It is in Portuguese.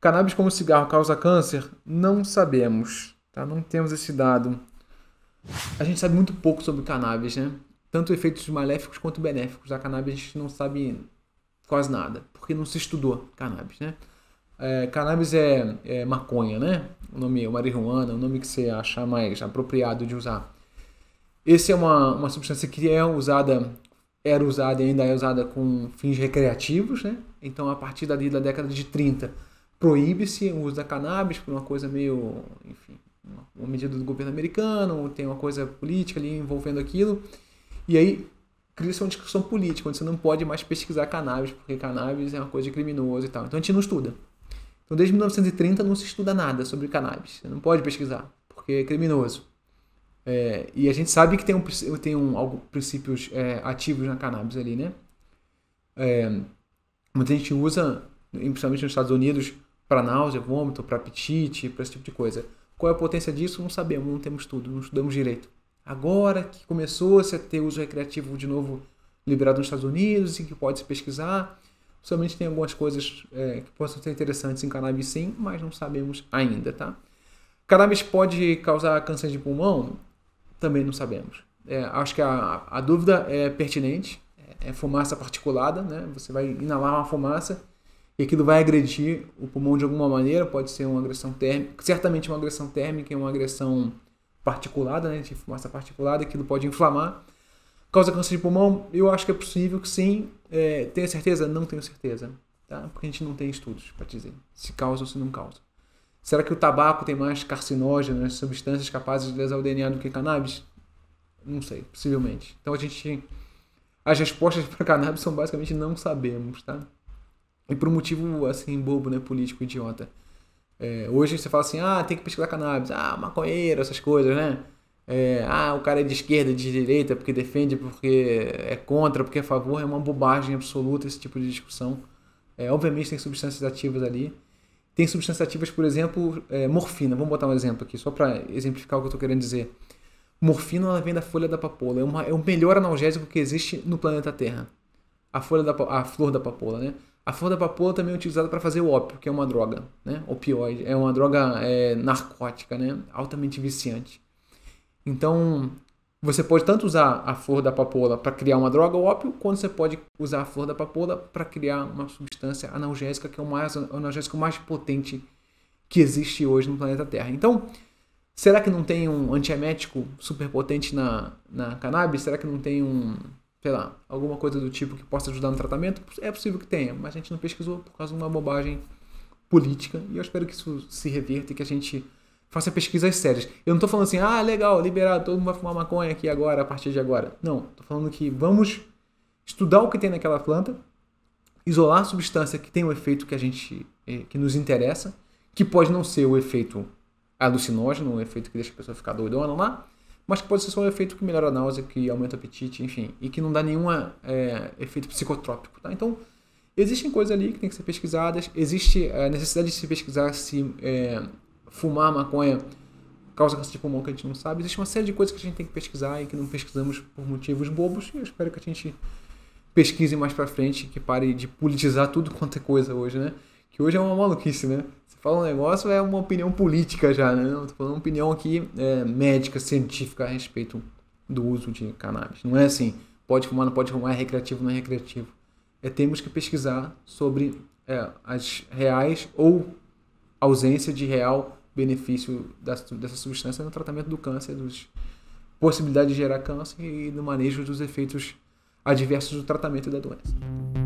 Cannabis como cigarro causa câncer? Não sabemos, tá? Não temos esse dado. A gente sabe muito pouco sobre cannabis, né? Tanto efeitos maléficos quanto benéficos. A cannabis a gente não sabe quase nada, porque não se estudou cannabis, né? É, cannabis é, é, maconha, né? O nome é marihuana, o nome que você achar mais apropriado de usar. Esse é uma, uma substância que é usada, era usada e ainda é usada com fins recreativos, né? Então, a partir dali da década de 30, proíbe-se o uso da cannabis por uma coisa meio, enfim, uma medida do governo americano, tem uma coisa política ali envolvendo aquilo. E aí cria-se uma discussão política, onde você não pode mais pesquisar cannabis, porque cannabis é uma coisa criminosa e tal. Então a gente não estuda. Então desde 1930 não se estuda nada sobre cannabis. Você não pode pesquisar, porque é criminoso. É, e a gente sabe que tem, um, tem um, alguns princípios é, ativos na cannabis ali, né? É, muita gente usa, principalmente nos Estados Unidos, para náusea, vômito, para apetite, para esse tipo de coisa. Qual é a potência disso? Não sabemos, não temos tudo, não estudamos direito. Agora que começou -se a ter uso recreativo de novo liberado nos Estados Unidos e que pode se pesquisar, somente tem algumas coisas é, que possam ser interessantes em cannabis sim, mas não sabemos ainda, tá? Cannabis pode causar câncer de pulmão? Também não sabemos. É, acho que a, a dúvida é pertinente. É, é fumaça particulada, né? Você vai inalar uma fumaça e aquilo vai agredir o pulmão de alguma maneira, pode ser uma agressão térmica, certamente uma agressão térmica e uma agressão particulada, né, de fumaça particulada, aquilo pode inflamar. Causa câncer de pulmão? Eu acho que é possível que sim. É, tenho certeza? Não tenho certeza. Tá? Porque a gente não tem estudos para dizer se causa ou se não causa. Será que o tabaco tem mais carcinógenos, né, substâncias capazes de lesar o DNA do que cannabis? Não sei, possivelmente. Então a gente. As respostas para cannabis são basicamente não sabemos, tá? E por um motivo, assim, bobo, né? Político, idiota. É, hoje você fala assim, ah, tem que pesquisar cannabis, ah, maconheiro, essas coisas, né? É, ah, o cara é de esquerda, de direita, porque defende, porque é contra, porque é a favor, é uma bobagem absoluta esse tipo de discussão. É, obviamente tem substâncias ativas ali. Tem substâncias ativas, por exemplo, é, morfina. Vamos botar um exemplo aqui, só para exemplificar o que eu estou querendo dizer. Morfina ela vem da folha da papoula. É, uma, é o melhor analgésico que existe no planeta Terra. A folha da a flor da papoula, né? A flor da papoula também é utilizada para fazer o ópio, que é uma droga, né? Opioide, é uma droga é, narcótica, né? Altamente viciante. Então, você pode tanto usar a flor da papoula para criar uma droga o ópio, quanto você pode usar a flor da papoula para criar uma substância analgésica, que é o mais analgésico mais potente que existe hoje no planeta Terra. Então, será que não tem um antiemético super potente na, na cannabis? Será que não tem um sei lá, alguma coisa do tipo que possa ajudar no tratamento, é possível que tenha, mas a gente não pesquisou por causa de uma bobagem política e eu espero que isso se reverta e que a gente faça pesquisas sérias. Eu não estou falando assim, ah, legal, liberado, todo mundo vai fumar maconha aqui agora, a partir de agora. Não, estou falando que vamos estudar o que tem naquela planta, isolar a substância que tem o efeito que a gente eh, que nos interessa, que pode não ser o efeito alucinógeno, o efeito que deixa a pessoa ficar doidona lá, mas que pode ser só um efeito que melhora a náusea, que aumenta o apetite, enfim, e que não dá nenhum é, efeito psicotrópico. Tá? Então, existem coisas ali que tem que ser pesquisadas, existe a necessidade de se pesquisar se é, fumar maconha causa câncer de pulmão que a gente não sabe. Existe uma série de coisas que a gente tem que pesquisar e que não pesquisamos por motivos bobos, e eu espero que a gente pesquise mais para frente, que pare de politizar tudo quanto é coisa hoje, né? Que hoje é uma maluquice, né? Você fala um negócio, é uma opinião política já, né? Não, tô falando uma opinião aqui é, médica, científica a respeito do uso de cannabis. Não é assim, pode fumar, não pode fumar, é recreativo, não é recreativo. É, temos que pesquisar sobre é, as reais ou ausência de real benefício dessa substância no tratamento do câncer, dos possibilidade de gerar câncer e no manejo dos efeitos adversos do tratamento da doença.